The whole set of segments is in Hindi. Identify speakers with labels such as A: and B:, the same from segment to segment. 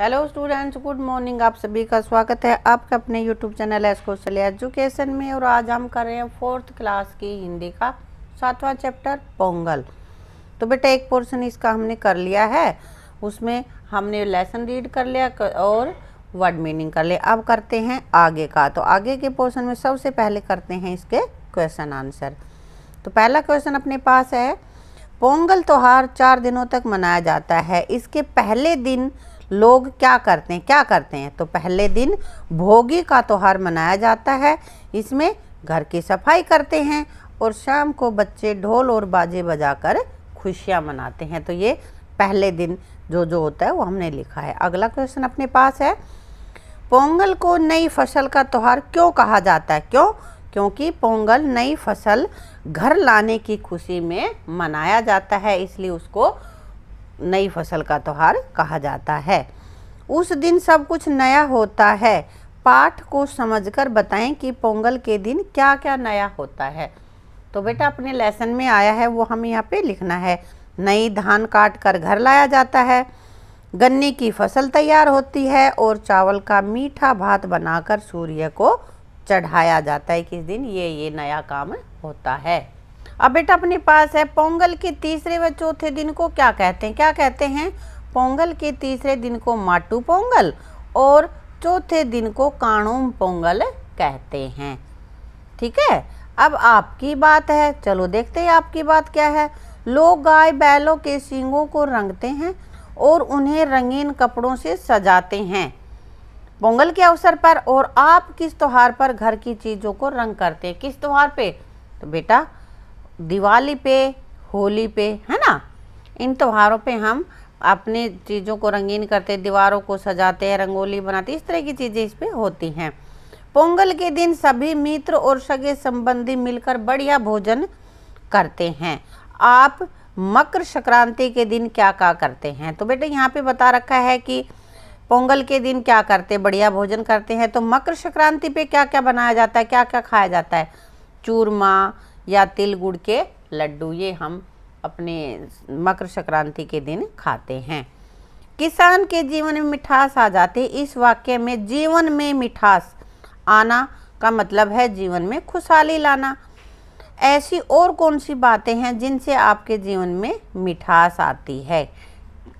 A: हेलो स्टूडेंट्स गुड मॉर्निंग आप सभी का स्वागत है आपके अपने यूट्यूब चैनल एस्कोशल एजुकेशन में और आज हम कर रहे हैं फोर्थ क्लास की हिंदी का सातवां चैप्टर पोंगल तो बेटा एक पोर्शन इसका हमने कर लिया है उसमें हमने लेसन रीड कर लिया और वर्ड मीनिंग कर लिया अब करते हैं आगे का तो आगे के पोर्सन में सबसे पहले करते हैं इसके क्वेश्चन आंसर तो पहला क्वेश्चन अपने पास है पोंगल त्यौहार चार दिनों तक मनाया जाता है इसके पहले दिन लोग क्या करते हैं क्या करते हैं तो पहले दिन भोगी का त्यौहार मनाया जाता है इसमें घर की सफाई करते हैं और शाम को बच्चे ढोल और बाजे बजाकर खुशियाँ मनाते हैं तो ये पहले दिन जो जो होता है वो हमने लिखा है अगला क्वेश्चन अपने पास है पोंगल को नई फसल का त्यौहार क्यों कहा जाता है क्यों क्योंकि पोंगल नई फसल घर लाने की खुशी में मनाया जाता है इसलिए उसको नई फसल का त्यौहार कहा जाता है उस दिन सब कुछ नया होता है पाठ को समझकर बताएं कि पोंगल के दिन क्या क्या नया होता है तो बेटा अपने लेसन में आया है वो हमें यहाँ पे लिखना है नई धान काट कर घर लाया जाता है गन्ने की फसल तैयार होती है और चावल का मीठा भात बनाकर सूर्य को चढ़ाया जाता है किस दिन ये ये नया काम होता है अब बेटा अपने पास है पोंगल के तीसरे व चौथे दिन को क्या कहते हैं क्या कहते हैं पोंगल के तीसरे दिन को माटू पोंगल और चौथे दिन को काणोम पोंगल कहते हैं ठीक है अब आपकी बात है चलो देखते हैं आपकी बात क्या है लोग गाय बैलों के सींगों को रंगते हैं और उन्हें रंगीन कपड़ों से सजाते हैं पोंगल के अवसर पर और आप किस त्यौहार पर घर की चीज़ों को रंग करते हैं किस त्यौहार पे तो बेटा दिवाली पे होली पे है ना इन त्योहारों पे हम अपने चीज़ों को रंगीन करते दीवारों को सजाते हैं रंगोली बनाते इस तरह की चीज़ें इस पर होती हैं पोंगल के दिन सभी मित्र और सगे संबंधी मिलकर बढ़िया भोजन करते हैं आप मकर संक्रांति के दिन क्या क्या करते हैं तो बेटे यहाँ पे बता रखा है कि पोंगल के दिन क्या करते बढ़िया भोजन करते हैं तो मकर संक्रांति पे क्या क्या बनाया जाता है क्या क्या खाया जाता है चूरमा या तिल गुड़ के लड्डू ये हम अपने मकर संक्रांति के दिन खाते हैं किसान के जीवन में मिठास आ जाती है इस वाक्य में जीवन में मिठास आना का मतलब है जीवन में खुशहाली लाना ऐसी और कौन सी बातें हैं जिनसे आपके जीवन में मिठास आती है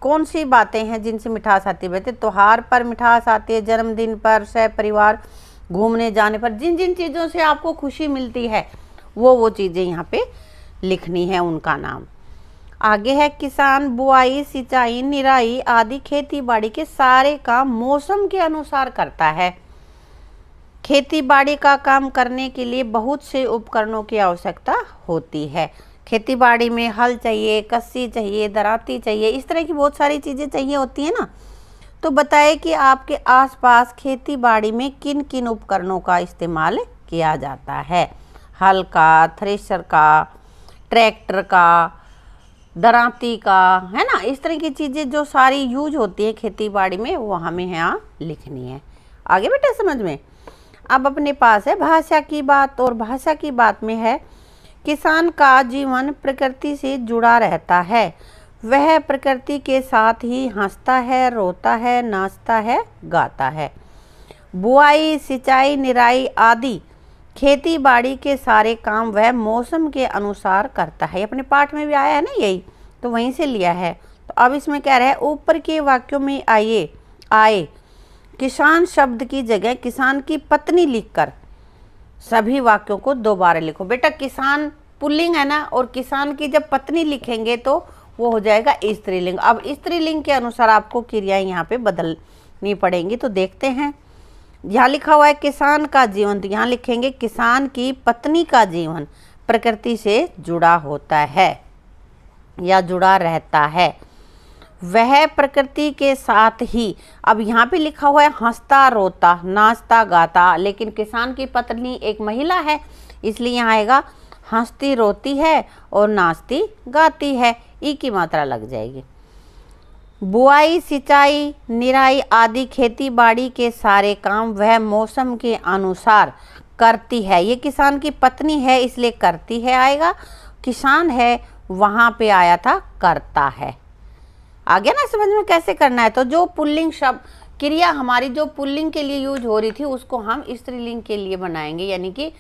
A: कौन सी बातें हैं जिनसे मिठास आती है बेटे त्यौहार पर मिठास आती है जन्मदिन पर सह परिवार घूमने जाने पर जिन जिन चीज़ों से आपको खुशी मिलती है वो वो चीज़ें यहाँ पे लिखनी है उनका नाम आगे है किसान बुआई सिंचाई निराई आदि खेती बाड़ी के सारे काम मौसम के अनुसार करता है खेती बाड़ी का काम करने के लिए बहुत से उपकरणों की आवश्यकता होती है खेती बाड़ी में हल चाहिए कस्सी चाहिए दराती चाहिए इस तरह की बहुत सारी चीज़ें चाहिए होती हैं ना तो बताए कि आपके आसपास खेती बाड़ी में किन किन उपकरणों का इस्तेमाल किया जाता है हल का थ्रेशर का ट्रैक्टर का दराती का है ना इस तरह की चीज़ें जो सारी यूज होती है खेती बाड़ी में वो हमें यहाँ लिखनी है आगे बेटा समझ में अब अपने पास है भाषा की बात और भाषा की बात में है किसान का जीवन प्रकृति से जुड़ा रहता है वह प्रकृति के साथ ही हंसता है रोता है नाचता है गाता है बुआई सिंचाई निराई आदि खेती बाड़ी के सारे काम वह मौसम के अनुसार करता है अपने पाठ में भी आया है ना यही तो वहीं से लिया है तो अब इसमें कह रहा है ऊपर के वाक्यों में आइए आए किसान शब्द की जगह किसान की पत्नी लिखकर सभी वाक्यों को दोबारा लिखो बेटा किसान पुल्लिंग है ना और किसान की जब पत्नी लिखेंगे तो वो हो जाएगा स्त्रीलिंग अब स्त्रीलिंग के अनुसार आपको क्रियाएं यहाँ पे बदलनी पड़ेंगी तो देखते हैं यहाँ लिखा हुआ है किसान का जीवन तो यहाँ लिखेंगे किसान की पत्नी का जीवन प्रकृति से जुड़ा होता है या जुड़ा रहता है वह प्रकृति के साथ ही अब यहाँ पे लिखा हुआ है हंसता रोता नाचता गाता लेकिन किसान की पत्नी एक महिला है इसलिए यहाँ आएगा हंसती रोती है और नाचती गाती है ई की मात्रा लग जाएगी बुआई सिंचाई निराई आदि खेती बाड़ी के सारे काम वह मौसम के अनुसार करती है ये किसान की पत्नी है इसलिए करती है आएगा किसान है वहाँ पे आया था करता है आ गया ना समझ में कैसे करना है तो जो पुल्लिंग शब्द क्रिया हमारी जो पुल्लिंग के लिए यूज हो रही थी उसको हम स्त्रीलिंग के लिए बनाएंगे यानी कि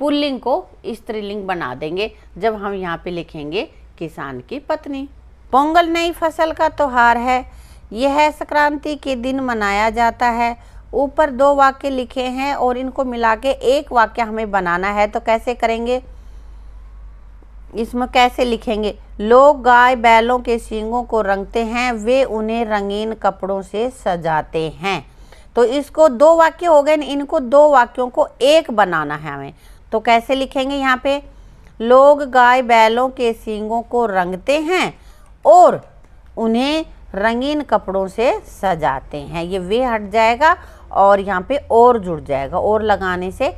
A: पुल्लिंग को स्त्रीलिंग बना देंगे जब हम यहाँ पे लिखेंगे किसान की पत्नी पोंगल नई फसल का त्यौहार है यह संक्रांति के दिन मनाया जाता है ऊपर दो वाक्य लिखे हैं और इनको मिला के एक वाक्य हमें बनाना है तो कैसे करेंगे इसमें कैसे लिखेंगे लोग गाय बैलों के सींगों को रंगते हैं वे उन्हें रंगीन कपड़ों से सजाते हैं तो इसको दो वाक्य हो गए इनको दो वाक्यों को एक बनाना है हमें तो कैसे लिखेंगे यहाँ पे लोग गाय बैलों के सींगों को रंगते हैं और उन्हें रंगीन कपड़ों से सजाते हैं ये वे हट जाएगा और यहाँ पे और जुड़ जाएगा और लगाने से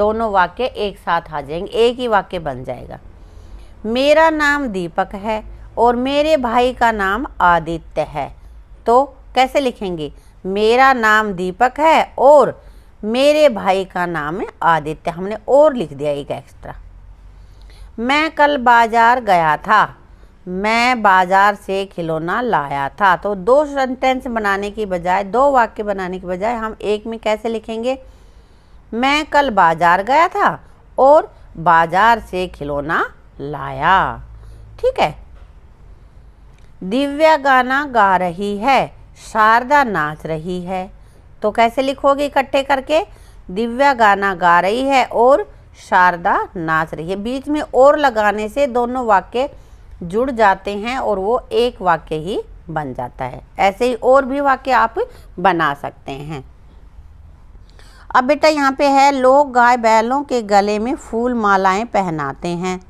A: दोनों वाक्य एक साथ आ जाएंगे एक ही वाक्य बन जाएगा मेरा नाम दीपक है और मेरे भाई का नाम आदित्य है तो कैसे लिखेंगे मेरा नाम दीपक है और मेरे भाई का नाम है आदित्य हमने और लिख दिया एक एक्स्ट्रा मैं कल बाजार गया था मैं बाजार से खिलौना लाया था तो दो सेंटेंस बनाने की बजाय दो वाक्य बनाने की बजाय हम एक में कैसे लिखेंगे मैं कल बाजार गया था और बाजार से खिलौना लाया ठीक है दिव्या गाना गा रही है शारदा नाच रही है तो कैसे लिखोगे इकट्ठे करके दिव्या गाना गा रही है और शारदा नाच रही है बीच में और लगाने से दोनों वाक्य जुड़ जाते हैं और वो एक वाक्य ही बन जाता है ऐसे ही और भी वाक्य आप बना सकते हैं अब बेटा यहाँ पे है लोग गाय बैलों के गले में फूल मालाएं पहनाते हैं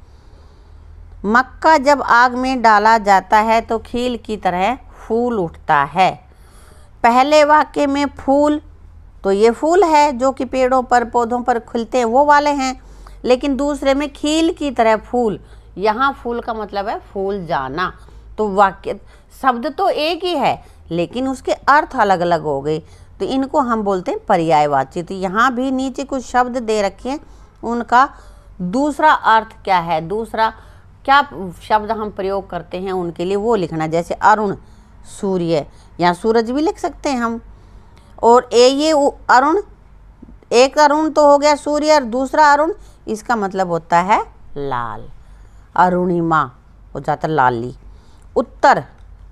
A: मक्का जब आग में डाला जाता है तो खील की तरह फूल उठता है पहले वाक्य में फूल तो ये फूल है जो कि पेड़ों पर पौधों पर खुलते हैं वो वाले हैं लेकिन दूसरे में खील की तरह फूल यहाँ फूल का मतलब है फूल जाना तो वाक्य शब्द तो एक ही है लेकिन उसके अर्थ अलग अलग हो गए तो इनको हम बोलते हैं पर्यायवाची तो यहाँ भी नीचे कुछ शब्द दे रखे हैं उनका दूसरा अर्थ क्या है दूसरा क्या शब्द हम प्रयोग करते हैं उनके लिए वो लिखना जैसे अरुण सूर्य या सूरज भी लिख सकते हैं हम और ए ये अरुण एक अरुण तो हो गया सूर्य और दूसरा अरुण इसका मतलब होता है लाल अरुणिमा हो जाता लाली उत्तर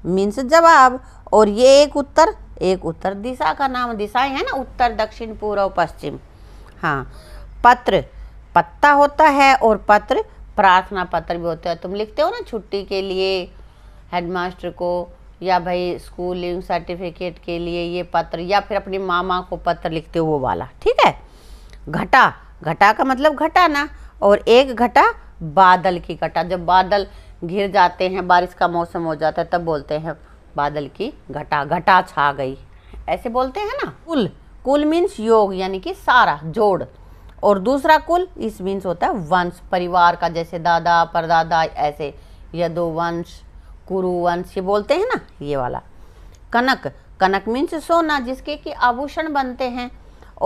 A: मीन्स जवाब और ये एक उत्तर एक उत्तर दिशा का नाम दिशाएं है ना उत्तर दक्षिण पूर्व पश्चिम हाँ पत्र पत्ता होता है और पत्र प्रार्थना पत्र भी होता है तुम लिखते हो ना छुट्टी के लिए हेडमास्टर को या भाई स्कूलिंग सर्टिफिकेट के लिए ये पत्र या फिर अपनी मामा को पत्र लिखते हो वो वाला ठीक है घटा घटा का मतलब घटाना और एक घटा बादल की घटा जब बादल घिर जाते हैं बारिश का मौसम हो जाता है तब बोलते हैं बादल की घटा घटा छा गई ऐसे बोलते हैं ना कुल कुल मीन्स योग यानी कि सारा जोड़ और दूसरा कुल इस मीन्स होता है वंश परिवार का जैसे दादा परदादा ऐसे यदो कुरु कुरुवंश ये बोलते हैं ना ये वाला कनक कनक मीन्स सोना जिसके कि आभूषण बनते हैं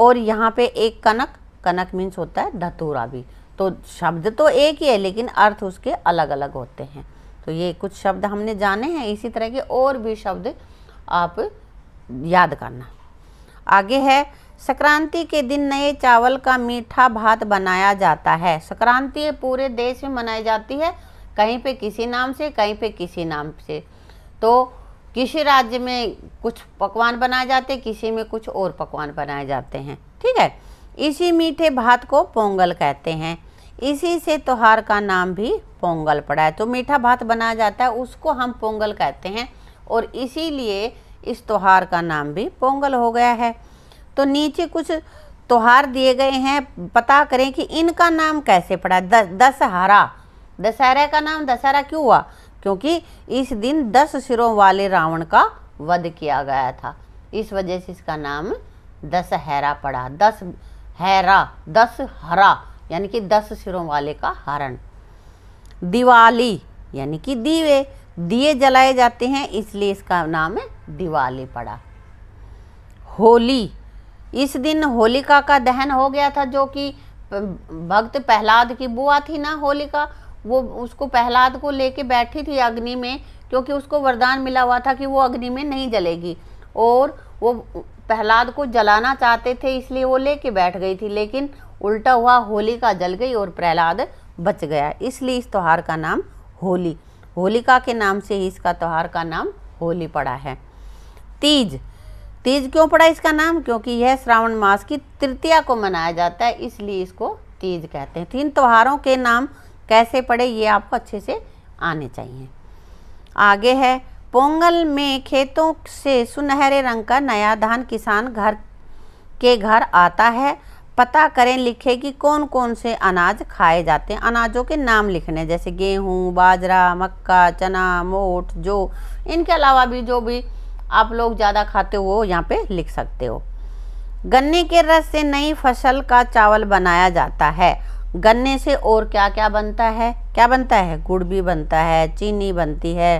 A: और यहाँ पे एक कनक कनक मीन्स होता है धतूरा भी तो शब्द तो एक ही है लेकिन अर्थ उसके अलग अलग होते हैं तो ये कुछ शब्द हमने जाने हैं इसी तरह के और भी शब्द आप याद करना आगे है संक्रांति के दिन नए चावल का मीठा भात बनाया जाता है संक्रांति पूरे देश में मनाई जाती है कहीं पे किसी नाम से कहीं पे किसी नाम से तो किसी राज्य में कुछ पकवान बनाए जाते हैं किसी में कुछ और पकवान बनाए जाते हैं ठीक है इसी मीठे भात को पोंगल कहते हैं इसी से त्यौहार का नाम भी पोंगल पड़ा है तो मीठा भात बनाया जाता है उसको हम पोंगल कहते हैं और इसीलिए इस त्यौहार का नाम भी पोंगल हो गया है तो नीचे कुछ त्यौहार दिए गए हैं पता करें कि इनका नाम कैसे पड़ा दस दशहरा दशहरा का नाम दशहरा क्यों हुआ क्योंकि इस दिन दस सिरों वाले रावण का वध किया गया था इस वजह से इसका नाम दशहरा पड़ा दस हैरा दस हरा यानी कि दस सिरों वाले का हरण दिवाली यानी कि दीवे दिए जलाए जाते हैं इसलिए इसका नाम है दिवाली पड़ा होली इस दिन होलिका का दहन हो गया था जो कि भक्त प्रहलाद की बुआ थी ना होलिका वो उसको प्रहलाद को लेके बैठी थी अग्नि में क्योंकि उसको वरदान मिला हुआ था कि वो अग्नि में नहीं जलेगी और वो प्रहलाद को जलाना चाहते थे इसलिए वो लेके बैठ गई थी लेकिन उल्टा हुआ होलिका जल गई और प्रहलाद बच गया इसलिए इस त्यौहार का नाम होली होलिका के नाम से ही इसका त्यौहार का नाम होली पड़ा है तीज तीज क्यों पड़ा इसका नाम क्योंकि यह श्रावण मास की तृतीया को मनाया जाता है इसलिए इसको तीज कहते हैं तीन तो त्योहारों के नाम कैसे पड़े ये आपको अच्छे से आने चाहिए आगे है पोंगल में खेतों से सुनहरे रंग का नया धान किसान घर के घर आता है पता करें लिखें कि कौन कौन से अनाज खाए जाते हैं अनाजों के नाम लिखने जैसे गेहूं बाजरा मक्का चना मोट जो इनके अलावा भी जो भी आप लोग ज़्यादा खाते हो यहाँ पे लिख सकते हो गन्ने के रस से नई फसल का चावल बनाया जाता है गन्ने से और क्या क्या बनता है क्या बनता है गुड़ भी बनता है चीनी बनती है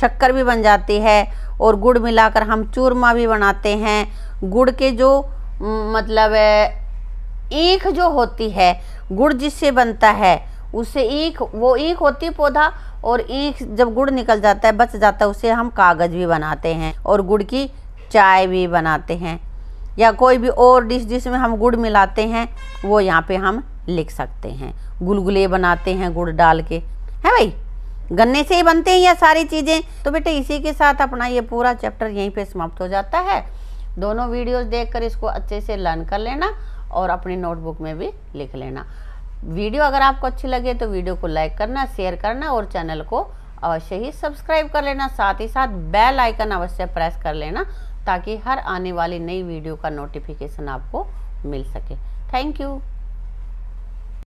A: शक्कर भी बन जाती है और गुड़ मिलाकर हम चूरमा भी बनाते हैं गुड़ के जो मतलब ईख जो होती है गुड़ जिससे बनता है उससे ईख वो ईख होती है पौधा और ईख जब गुड़ निकल जाता है बच जाता है उससे हम कागज़ भी बनाते हैं और गुड़ की चाय भी बनाते हैं या कोई भी और डिश जिसमें हम गुड़ मिलाते हैं वो यहाँ पे हम लिख सकते हैं गुलगुले बनाते हैं गुड़ डाल के है भाई गन्ने से ही बनते हैं यह सारी चीज़ें तो बेटे इसी के साथ अपना ये पूरा चैप्टर यहीं पे समाप्त हो जाता है दोनों वीडियोस देखकर इसको अच्छे से लर्न कर लेना और अपनी नोटबुक में भी लिख लेना वीडियो अगर आपको अच्छी लगे तो वीडियो को लाइक करना शेयर करना और चैनल को अवश्य ही सब्सक्राइब कर लेना साथ ही साथ बेल आइकन अवश्य प्रेस कर लेना ताकि हर आने वाली नई वीडियो का नोटिफिकेशन आपको मिल सके थैंक यू